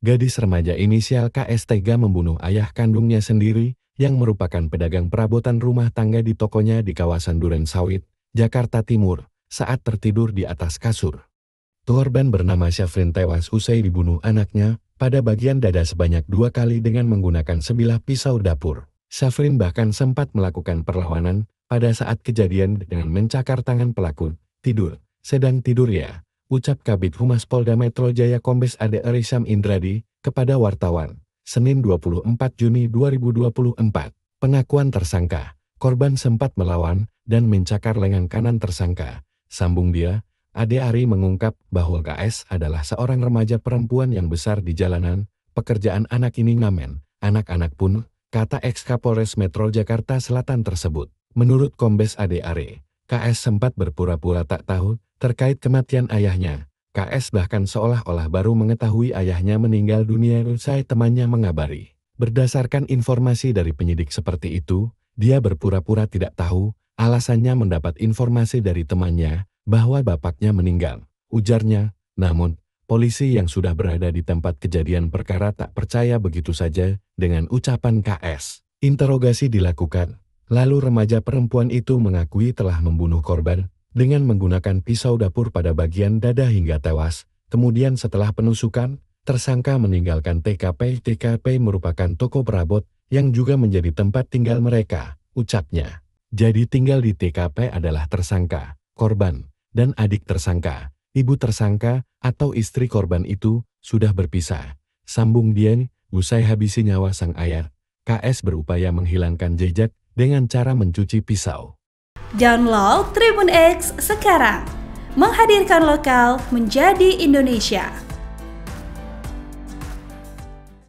gadis remaja inisial KS tega membunuh ayah kandungnya sendiri, yang merupakan pedagang perabotan rumah tangga di tokonya di kawasan Duren Sawit, Jakarta Timur, saat tertidur di atas kasur. Korban bernama Syafrin tewas usai dibunuh anaknya pada bagian dada sebanyak dua kali dengan menggunakan sebilah pisau dapur. Syafrin bahkan sempat melakukan perlawanan pada saat kejadian dengan mencakar tangan pelaku, tidur, sedang tidur ya, ucap Kabit Humas Polda Metro Jaya Kombes Ade Erisam Indradi, kepada wartawan, Senin 24 Juni 2024. Pengakuan tersangka, korban sempat melawan dan mencakar lengan kanan tersangka. Sambung dia, Ade Ari mengungkap bahwa KS adalah seorang remaja perempuan yang besar di jalanan, pekerjaan anak ini ngamen, anak-anak pun, kata ex Kapolres Metro Jakarta Selatan tersebut. Menurut Kombes Ade Ari, KS sempat berpura-pura tak tahu terkait kematian ayahnya. KS bahkan seolah-olah baru mengetahui ayahnya meninggal dunia usai temannya mengabari. Berdasarkan informasi dari penyidik seperti itu, dia berpura-pura tidak tahu, alasannya mendapat informasi dari temannya bahwa bapaknya meninggal. Ujarnya, namun, polisi yang sudah berada di tempat kejadian perkara tak percaya begitu saja dengan ucapan KS. Interogasi dilakukan, Lalu remaja perempuan itu mengakui telah membunuh korban dengan menggunakan pisau dapur pada bagian dada hingga tewas. Kemudian setelah penusukan, tersangka meninggalkan TKP. TKP merupakan toko perabot yang juga menjadi tempat tinggal mereka, ucapnya. Jadi tinggal di TKP adalah tersangka, korban, dan adik tersangka. Ibu tersangka atau istri korban itu sudah berpisah. Sambung Dian, usai habisi nyawa sang ayah, KS berupaya menghilangkan jejak dengan cara mencuci pisau. Download Tribun X sekarang, menghadirkan lokal menjadi Indonesia.